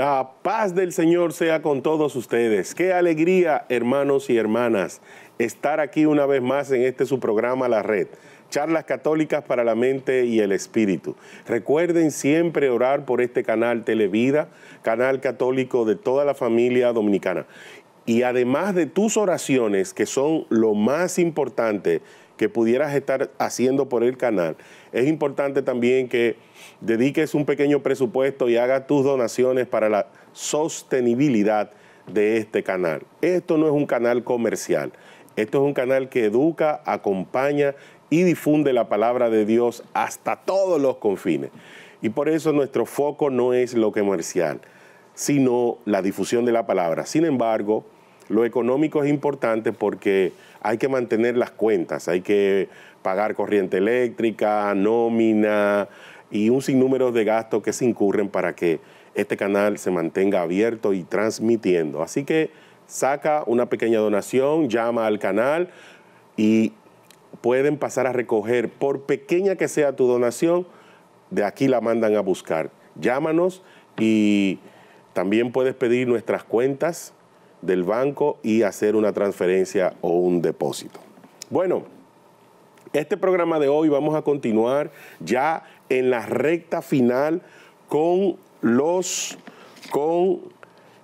La paz del Señor sea con todos ustedes. Qué alegría, hermanos y hermanas, estar aquí una vez más en este su programa La Red. Charlas católicas para la mente y el espíritu. Recuerden siempre orar por este canal Televida, canal católico de toda la familia dominicana. Y además de tus oraciones, que son lo más importante que pudieras estar haciendo por el canal, es importante también que dediques un pequeño presupuesto y hagas tus donaciones para la sostenibilidad de este canal. Esto no es un canal comercial, esto es un canal que educa, acompaña y difunde la palabra de Dios hasta todos los confines. Y por eso nuestro foco no es lo comercial, sino la difusión de la palabra. Sin embargo, lo económico es importante porque hay que mantener las cuentas, hay que pagar corriente eléctrica, nómina y un sinnúmero de gastos que se incurren para que este canal se mantenga abierto y transmitiendo. Así que saca una pequeña donación, llama al canal y pueden pasar a recoger, por pequeña que sea tu donación, de aquí la mandan a buscar. Llámanos y también puedes pedir nuestras cuentas del banco y hacer una transferencia o un depósito. Bueno, este programa de hoy vamos a continuar ya en la recta final con los,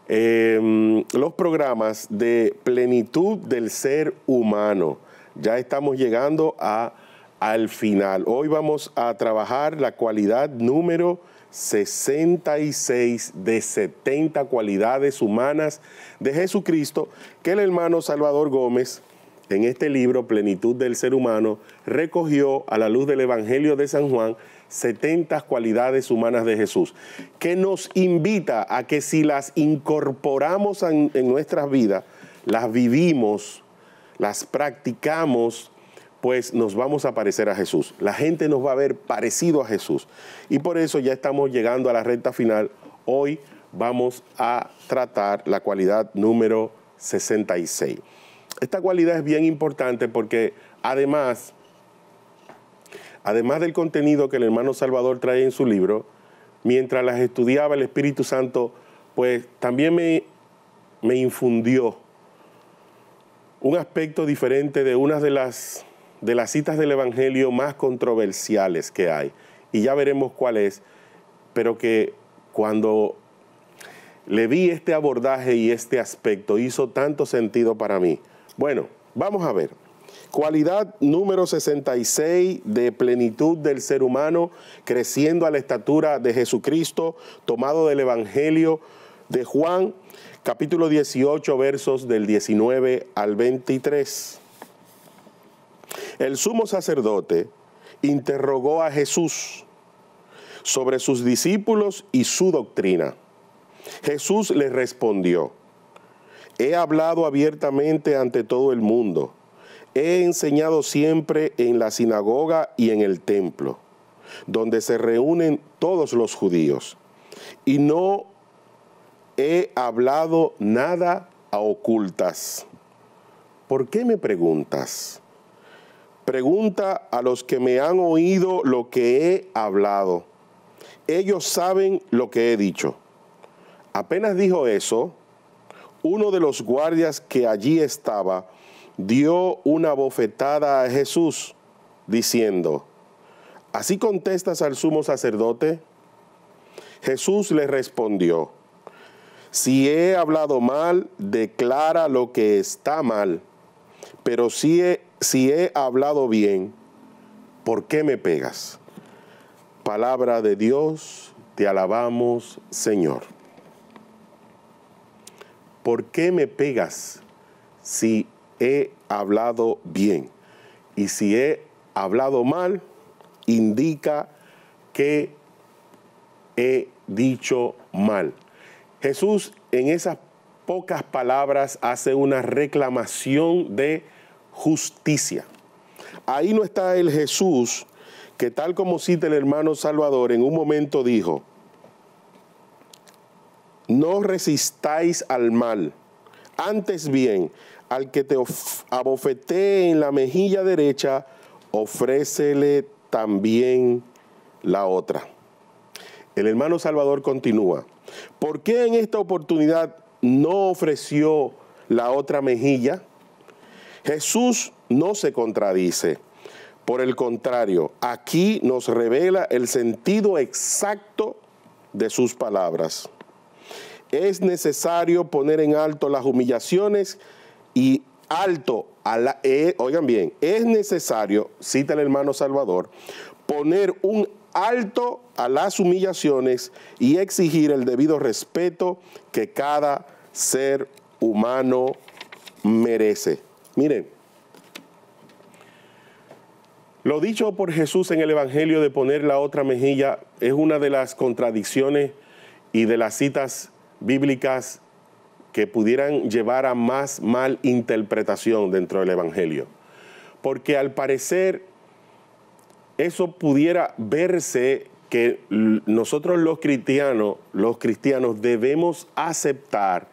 em, los programas de plenitud del ser humano. Ya estamos llegando a, al final. Hoy vamos a trabajar la cualidad número 66 de 70 cualidades humanas de Jesucristo que el hermano Salvador Gómez en este libro Plenitud del Ser Humano recogió a la luz del Evangelio de San Juan 70 cualidades humanas de Jesús, que nos invita a que si las incorporamos en, nuestras vidas, las vivimos, las practicamos, pues nos vamos a parecer a Jesús. La gente nos va a ver parecido a Jesús. Y por eso ya estamos llegando a la recta final. Hoy vamos a tratar la cualidad número 66. Esta cualidad es bien importante porque además, además del contenido que el hermano Salvador trae en su libro, mientras las estudiaba el Espíritu Santo, pues también me, me infundió un aspecto diferente de una de las de las citas del Evangelio más controversiales que hay, y ya veremos cuál es, pero que cuando le vi este abordaje y este aspecto hizo tanto sentido para mí. Bueno, vamos a ver. Cualidad número 66 de plenitud del ser humano, creciendo a la estatura de Jesucristo, tomado del Evangelio de Juan, capítulo 18, versos del 19 al 23. El sumo sacerdote interrogó a Jesús sobre sus discípulos y su doctrina. Jesús le respondió, he hablado abiertamente ante todo el mundo, he enseñado siempre en la sinagoga y en el templo, donde se reúnen todos los judíos, y no he hablado nada a ocultas. ¿Por qué me preguntas? Pregunta a los que me han oído lo que he hablado. Ellos saben lo que he dicho. Apenas dijo eso, uno de los guardias que allí estaba dio una bofetada a Jesús, diciendo, ¿así contestas al sumo sacerdote? Jesús le respondió, si he hablado mal, declara lo que está mal, pero si he si he hablado bien, ¿por qué me pegas? Palabra de Dios, te alabamos, Señor. ¿Por qué me pegas si he hablado bien? Y si he hablado mal, indica que he dicho mal. Jesús en esas pocas palabras hace una reclamación de justicia. Ahí no está el Jesús que tal como cita el hermano Salvador, en un momento dijo, no resistáis al mal, antes bien, al que te abofetee en la mejilla derecha, ofrécele también la otra. El hermano Salvador continúa, ¿por qué en esta oportunidad no ofreció la otra mejilla? Jesús no se contradice. Por el contrario, aquí nos revela el sentido exacto de sus palabras. Es necesario poner en alto las humillaciones y alto a la... Eh, oigan bien, es necesario, cita el hermano Salvador, poner un alto a las humillaciones y exigir el debido respeto que cada ser humano merece. Mire, lo dicho por Jesús en el Evangelio de poner la otra mejilla es una de las contradicciones y de las citas bíblicas que pudieran llevar a más mal interpretación dentro del Evangelio. Porque al parecer eso pudiera verse que nosotros los cristianos, los cristianos debemos aceptar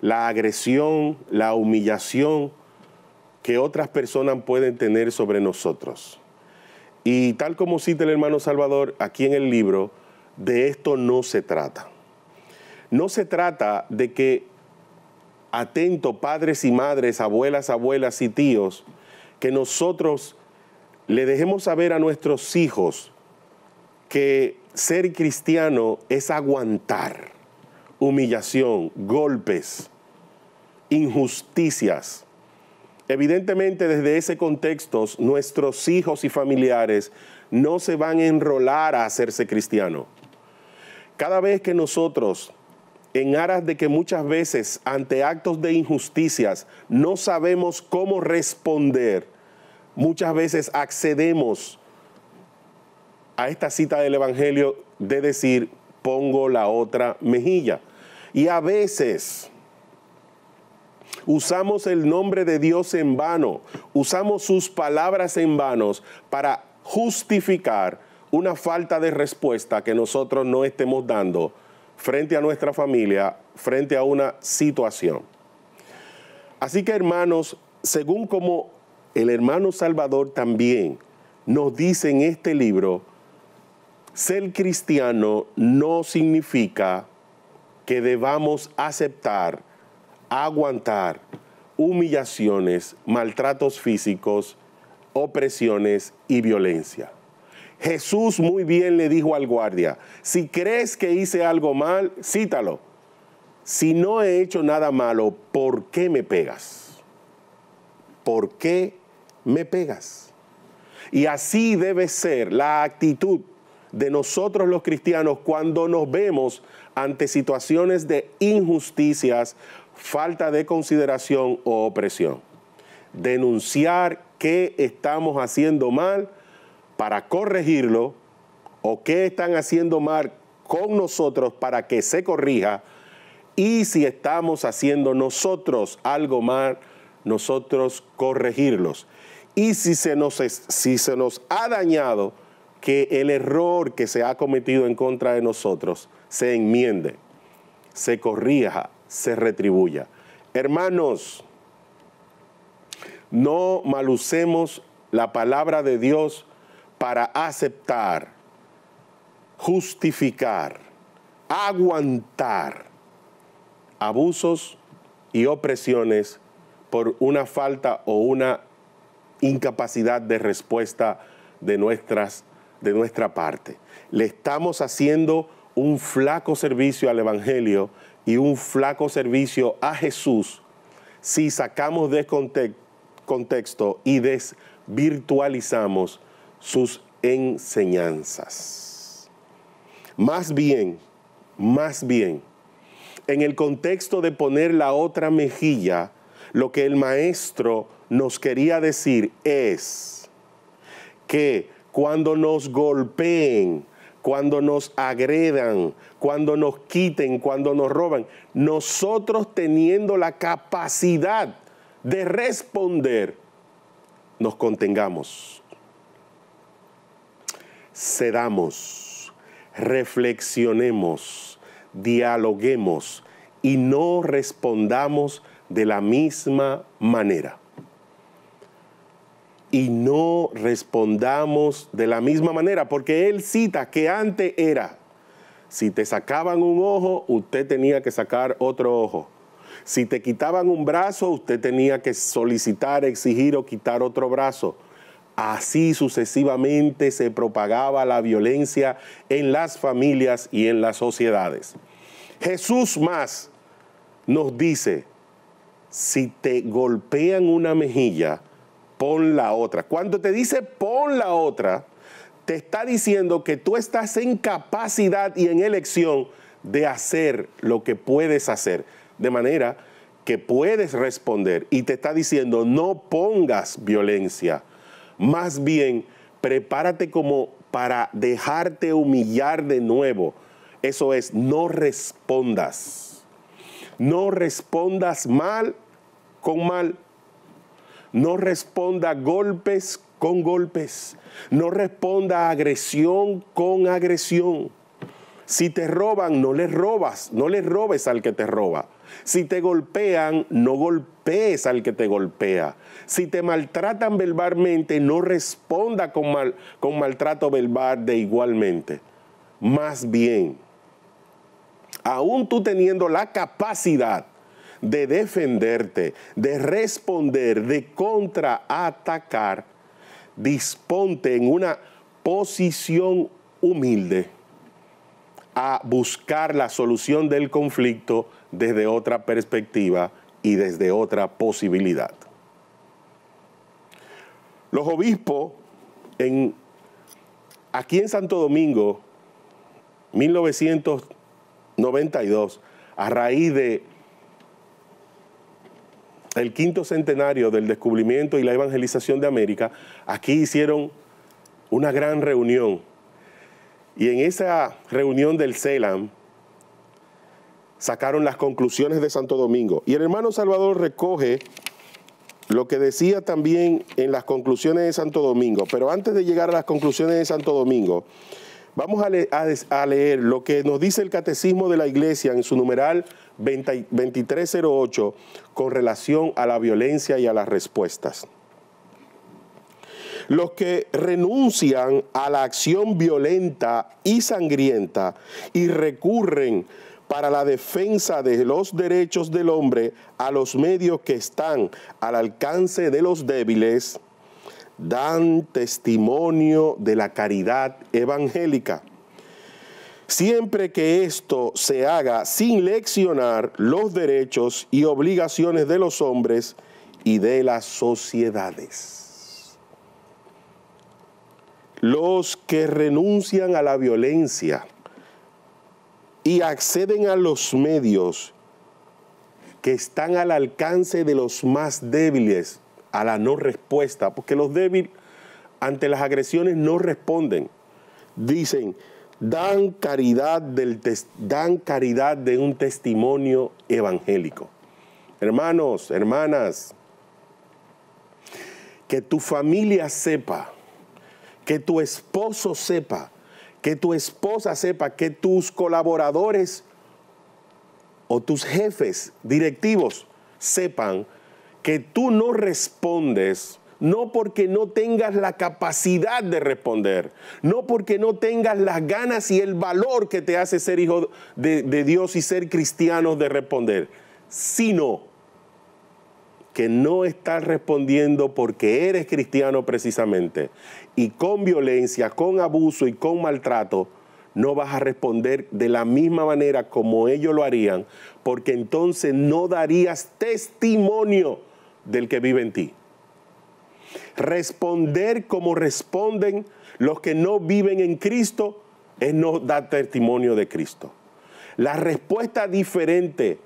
la agresión, la humillación, que otras personas pueden tener sobre nosotros. Y tal como cita el hermano Salvador aquí en el libro, de esto no se trata. No se trata de que, atento, padres y madres, abuelas, abuelas y tíos, que nosotros le dejemos saber a nuestros hijos que ser cristiano es aguantar humillación, golpes, injusticias, Evidentemente, desde ese contexto, nuestros hijos y familiares no se van a enrolar a hacerse cristiano. Cada vez que nosotros, en aras de que muchas veces ante actos de injusticias no sabemos cómo responder, muchas veces accedemos a esta cita del Evangelio de decir, pongo la otra mejilla. Y a veces Usamos el nombre de Dios en vano, usamos sus palabras en vanos para justificar una falta de respuesta que nosotros no estemos dando frente a nuestra familia, frente a una situación. Así que hermanos, según como el hermano Salvador también nos dice en este libro, ser cristiano no significa que debamos aceptar aguantar humillaciones, maltratos físicos, opresiones y violencia. Jesús muy bien le dijo al guardia, si crees que hice algo mal, cítalo. Si no he hecho nada malo, ¿por qué me pegas? ¿Por qué me pegas? Y así debe ser la actitud de nosotros los cristianos cuando nos vemos ante situaciones de injusticias falta de consideración o opresión. Denunciar qué estamos haciendo mal para corregirlo o qué están haciendo mal con nosotros para que se corrija y si estamos haciendo nosotros algo mal, nosotros corregirlos. Y si se nos, si se nos ha dañado, que el error que se ha cometido en contra de nosotros se enmiende, se corrija, se retribuya. Hermanos, no malucemos la palabra de Dios para aceptar, justificar, aguantar abusos y opresiones por una falta o una incapacidad de respuesta de, nuestras, de nuestra parte. Le estamos haciendo un flaco servicio al Evangelio y un flaco servicio a Jesús si sacamos de contexto y desvirtualizamos sus enseñanzas. Más bien, más bien, en el contexto de poner la otra mejilla, lo que el maestro nos quería decir es que cuando nos golpeen, cuando nos agredan, cuando nos quiten, cuando nos roban, nosotros teniendo la capacidad de responder, nos contengamos, cedamos, reflexionemos, dialoguemos y no respondamos de la misma manera y no respondamos de la misma manera, porque él cita que antes era, si te sacaban un ojo, usted tenía que sacar otro ojo. Si te quitaban un brazo, usted tenía que solicitar, exigir o quitar otro brazo. Así sucesivamente se propagaba la violencia en las familias y en las sociedades. Jesús más nos dice, si te golpean una mejilla, pon la otra. Cuando te dice pon la otra, te está diciendo que tú estás en capacidad y en elección de hacer lo que puedes hacer. De manera que puedes responder y te está diciendo no pongas violencia. Más bien, prepárate como para dejarte humillar de nuevo. Eso es, no respondas. No respondas mal con mal no responda golpes con golpes. No responda agresión con agresión. Si te roban, no les robas, no les robes al que te roba. Si te golpean, no golpees al que te golpea. Si te maltratan verbalmente, no responda con, con maltrato verbal de igualmente. Más bien, aún tú teniendo la capacidad de defenderte, de responder, de contraatacar, disponte en una posición humilde a buscar la solución del conflicto desde otra perspectiva y desde otra posibilidad. Los obispos en, aquí en Santo Domingo, 1992, a raíz de el quinto centenario del descubrimiento y la evangelización de América, aquí hicieron una gran reunión. Y en esa reunión del CELAM sacaron las conclusiones de Santo Domingo. Y el hermano Salvador recoge lo que decía también en las conclusiones de Santo Domingo. Pero antes de llegar a las conclusiones de Santo Domingo, vamos a, a leer lo que nos dice el Catecismo de la Iglesia en su numeral 2308 con relación a la violencia y a las respuestas. Los que renuncian a la acción violenta y sangrienta y recurren para la defensa de los derechos del hombre a los medios que están al alcance de los débiles, dan testimonio de la caridad evangélica siempre que esto se haga sin leccionar los derechos y obligaciones de los hombres y de las sociedades. Los que renuncian a la violencia y acceden a los medios que están al alcance de los más débiles a la no respuesta, porque los débiles ante las agresiones no responden. Dicen, dan caridad, del dan caridad de un testimonio evangélico. Hermanos, hermanas, que tu familia sepa, que tu esposo sepa, que tu esposa sepa, que tus colaboradores o tus jefes directivos sepan que tú no respondes no porque no tengas la capacidad de responder, no porque no tengas las ganas y el valor que te hace ser hijo de, Dios y ser cristiano de responder, sino que no estás respondiendo porque eres cristiano precisamente y con violencia, con abuso y con maltrato, no vas a responder de la misma manera como ellos lo harían, porque entonces no darías testimonio del que vive en ti. Responder como responden los que no viven en Cristo es no dar testimonio de Cristo. La respuesta diferente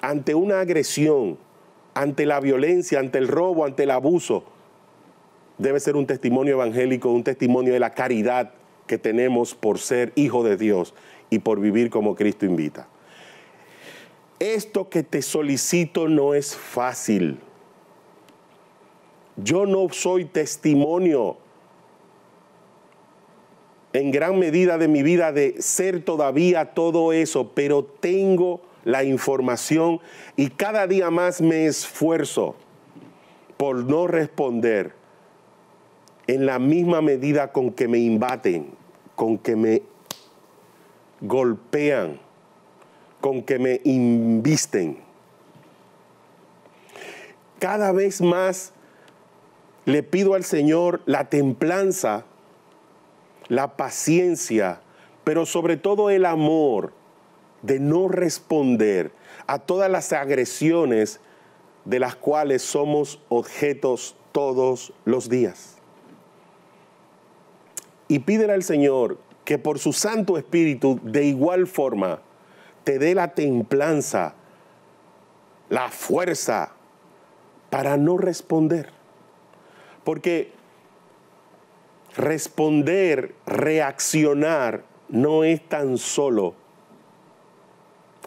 ante una agresión, ante la violencia, ante el robo, ante el abuso, debe ser un testimonio evangélico, un testimonio de la caridad que tenemos por ser hijo de Dios y por vivir como Cristo invita. Esto que te solicito no es fácil. Yo no soy testimonio en gran medida de mi vida de ser todavía todo eso, pero tengo la información y cada día más me esfuerzo por no responder en la misma medida con que me imbaten, con que me golpean, con que me invisten. Cada vez más le pido al Señor la templanza, la paciencia, pero sobre todo el amor de no responder a todas las agresiones de las cuales somos objetos todos los días. Y pídele al Señor que por su Santo Espíritu de igual forma te dé la templanza, la fuerza para no responder. Porque responder, reaccionar, no es tan solo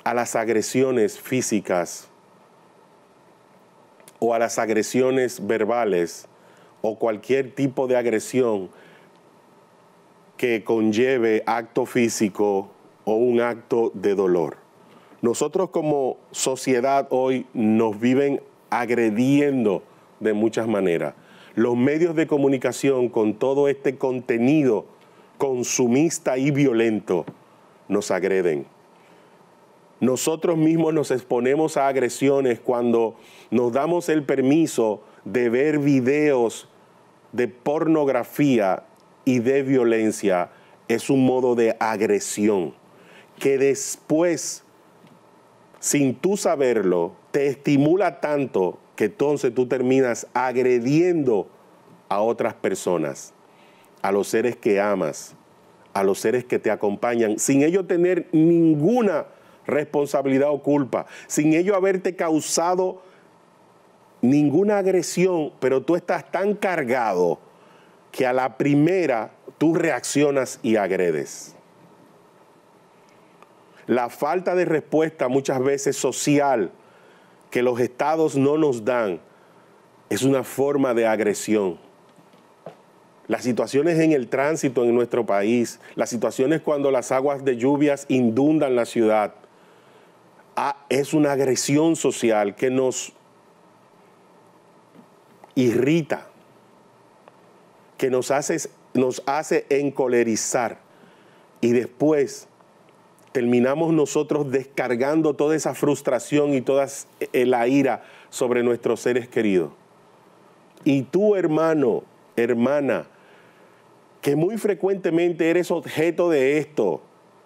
a las agresiones físicas o a las agresiones verbales o cualquier tipo de agresión que conlleve acto físico o un acto de dolor. Nosotros como sociedad hoy nos viven agrediendo de muchas maneras los medios de comunicación con todo este contenido consumista y violento nos agreden. Nosotros mismos nos exponemos a agresiones cuando nos damos el permiso de ver videos de pornografía y de violencia. Es un modo de agresión que después, sin tú saberlo, te estimula tanto que entonces tú terminas agrediendo a otras personas, a los seres que amas, a los seres que te acompañan, sin ellos tener ninguna responsabilidad o culpa, sin ello haberte causado ninguna agresión, pero tú estás tan cargado que a la primera tú reaccionas y agredes. La falta de respuesta muchas veces social que los estados no nos dan es una forma de agresión. Las situaciones en el tránsito en nuestro país, las situaciones cuando las aguas de lluvias inundan la ciudad, ah, es una agresión social que nos irrita, que nos hace, nos hace encolerizar y después terminamos nosotros descargando toda esa frustración y toda eh, la ira sobre nuestros seres queridos. Y tú, hermano, hermana, que muy frecuentemente eres objeto de esto,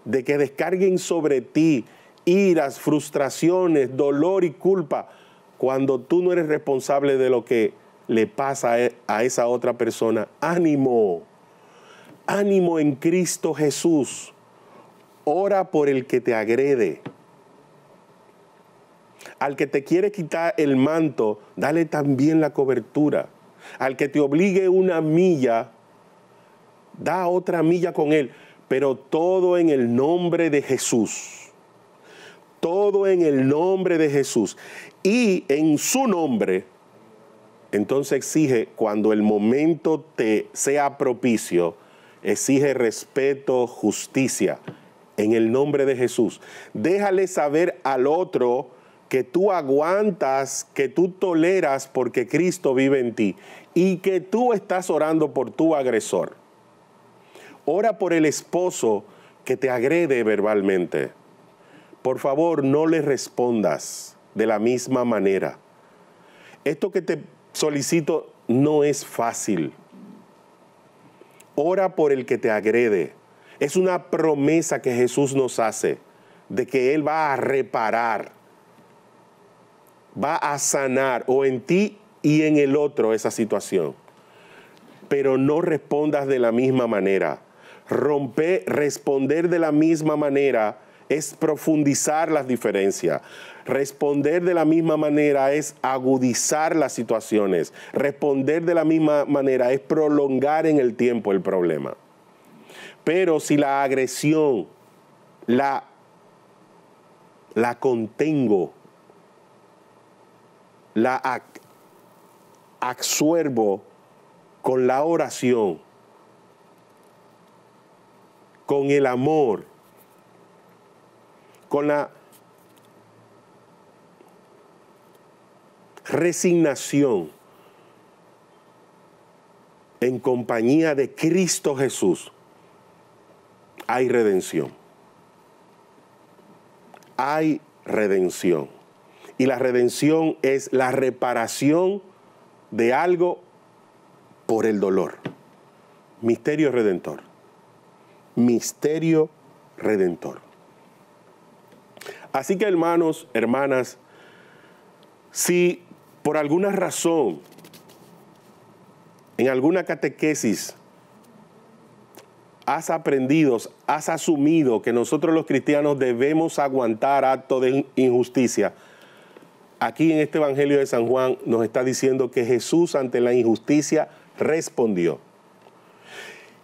de que descarguen sobre ti iras, frustraciones, dolor y culpa, cuando tú no eres responsable de lo que le pasa a e, esa otra persona. Ánimo, ánimo en Cristo Jesús ora por el que te agrede. Al que te quiere quitar el manto, dale también la cobertura. Al que te obligue una milla, da otra milla con él. Pero todo en el nombre de Jesús. Todo en el nombre de Jesús. Y en su nombre, entonces exige, cuando el momento te sea propicio, exige respeto, justicia en el nombre de Jesús. Déjale saber al otro que tú aguantas, que tú toleras porque Cristo vive en ti y que tú estás orando por tu agresor. Ora por el esposo que te agrede verbalmente. Por favor, no le respondas de la misma manera. Esto que te solicito no es fácil. Ora por el que te agrede es una promesa que Jesús nos hace de que Él va a reparar, va a sanar o en ti y en el otro esa situación. Pero no respondas de la misma manera. Romper, responder de la misma manera es profundizar las diferencias. Responder de la misma manera es agudizar las situaciones. Responder de la misma manera es prolongar en el tiempo el problema. Pero si la agresión la, la contengo, la absorbo con la oración, con el amor, con la resignación en compañía de Cristo Jesús, hay redención. Hay redención. Y la redención es la reparación de algo por el dolor. Misterio redentor. Misterio redentor. Así que hermanos, hermanas, si por alguna razón, en alguna catequesis, has aprendido, has asumido que nosotros los cristianos debemos aguantar actos de injusticia. Aquí en este Evangelio de San Juan nos está diciendo que Jesús ante la injusticia respondió.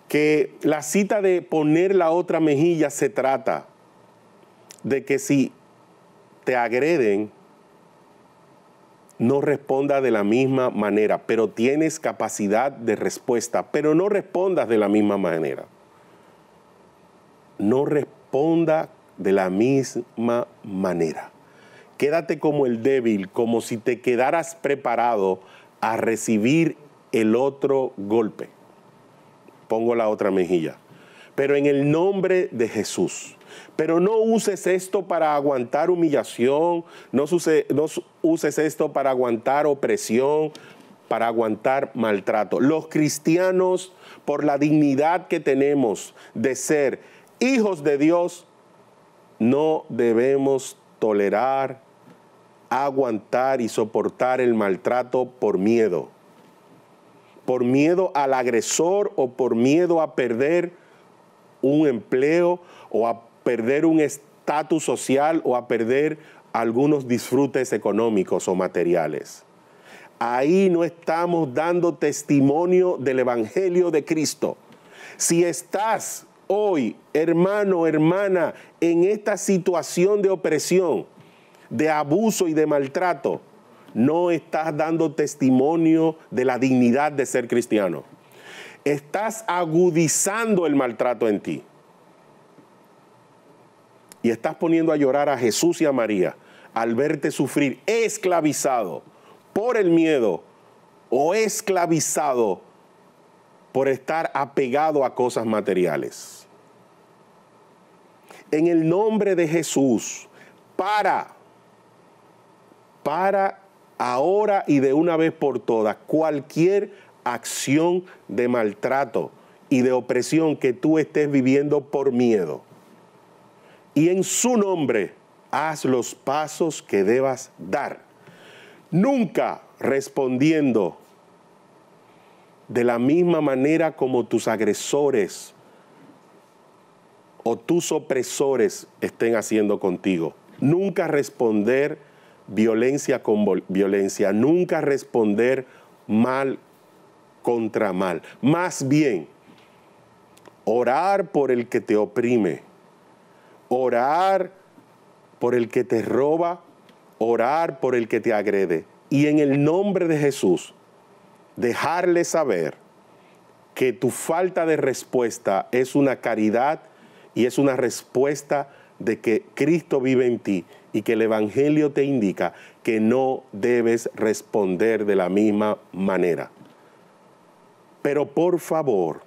Que la cita de poner la otra mejilla se trata de que si te agreden, no responda de la misma manera, pero tienes capacidad de respuesta, pero no respondas de la misma manera no responda de la misma manera. Quédate como el débil, como si te quedaras preparado a recibir el otro golpe. Pongo la otra mejilla. Pero en el nombre de Jesús. Pero no uses esto para aguantar humillación, no, uses esto para aguantar opresión, para aguantar maltrato. Los cristianos, por la dignidad que tenemos de ser hijos de Dios, no debemos tolerar, aguantar y soportar el maltrato por miedo. Por miedo al agresor o por miedo a perder un empleo o a perder un estatus social o a perder algunos disfrutes económicos o materiales. Ahí no estamos dando testimonio del Evangelio de Cristo. Si estás hoy, hermano, hermana, en esta situación de opresión, de abuso y de maltrato, no estás dando testimonio de la dignidad de ser cristiano. Estás agudizando el maltrato en ti. Y estás poniendo a llorar a Jesús y a María al verte sufrir esclavizado por el miedo o esclavizado por estar apegado a cosas materiales. En el nombre de Jesús, para, para ahora y de una vez por todas cualquier acción de maltrato y de opresión que tú estés viviendo por miedo. Y en su nombre, haz los pasos que debas dar. Nunca respondiendo de la misma manera como tus agresores o tus opresores estén haciendo contigo. Nunca responder violencia con violencia, nunca responder mal contra mal. Más bien, orar por el que te oprime, orar por el que te roba, orar por el que te agrede. Y en el nombre de Jesús, dejarle saber que tu falta de respuesta es una caridad y es una respuesta de que Cristo vive en ti y que el Evangelio te indica que no debes responder de la misma manera. Pero por favor,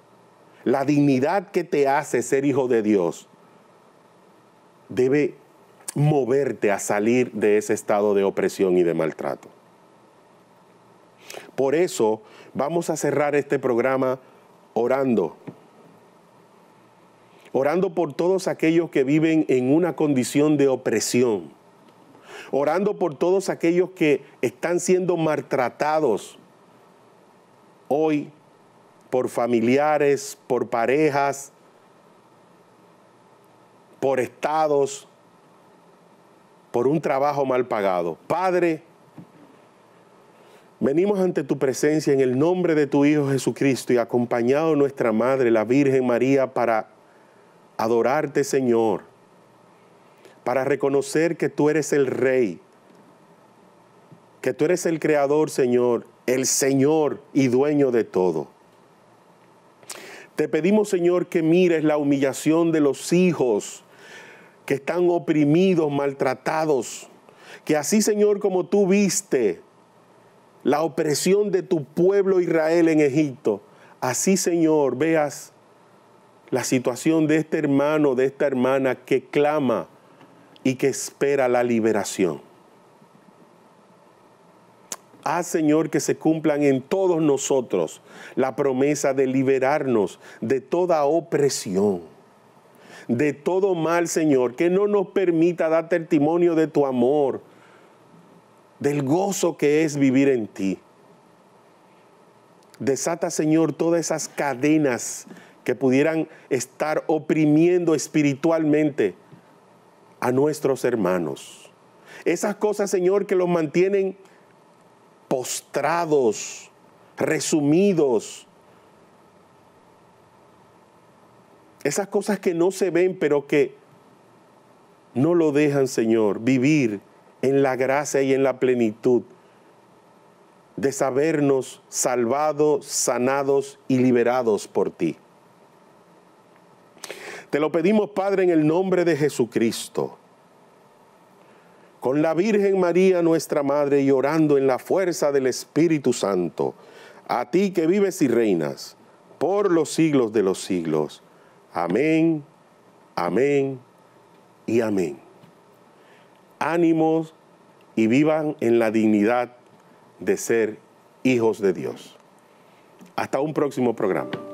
la dignidad que te hace ser hijo de Dios debe moverte a salir de ese estado de opresión y de maltrato. Por eso vamos a cerrar este programa orando. Orando por todos aquellos que viven en una condición de opresión. Orando por todos aquellos que están siendo maltratados hoy por familiares, por parejas, por estados, por un trabajo mal pagado. Padre, Venimos ante tu presencia en el nombre de tu Hijo Jesucristo y acompañado de nuestra Madre, la Virgen María, para adorarte, Señor, para reconocer que tú eres el Rey, que tú eres el Creador, Señor, el Señor y dueño de todo. Te pedimos, Señor, que mires la humillación de los hijos que están oprimidos, maltratados, que así, Señor, como tú viste, la opresión de tu pueblo Israel en Egipto. Así, Señor, veas la situación de este hermano, de esta hermana que clama y que espera la liberación. Haz, Señor, que se cumplan en todos nosotros la promesa de liberarnos de toda opresión, de todo mal, Señor, que no nos permita dar testimonio de tu amor, del gozo que es vivir en ti. Desata, Señor, todas esas cadenas que pudieran estar oprimiendo espiritualmente a nuestros hermanos. Esas cosas, Señor, que los mantienen postrados, resumidos. Esas cosas que no se ven, pero que no lo dejan, Señor, vivir en la gracia y en la plenitud de sabernos salvados, sanados y liberados por ti. Te lo pedimos, Padre, en el nombre de Jesucristo. Con la Virgen María, nuestra Madre, y orando en la fuerza del Espíritu Santo, a ti que vives y reinas por los siglos de los siglos. Amén, amén y amén ánimos y vivan en la dignidad de ser hijos de Dios. Hasta un próximo programa.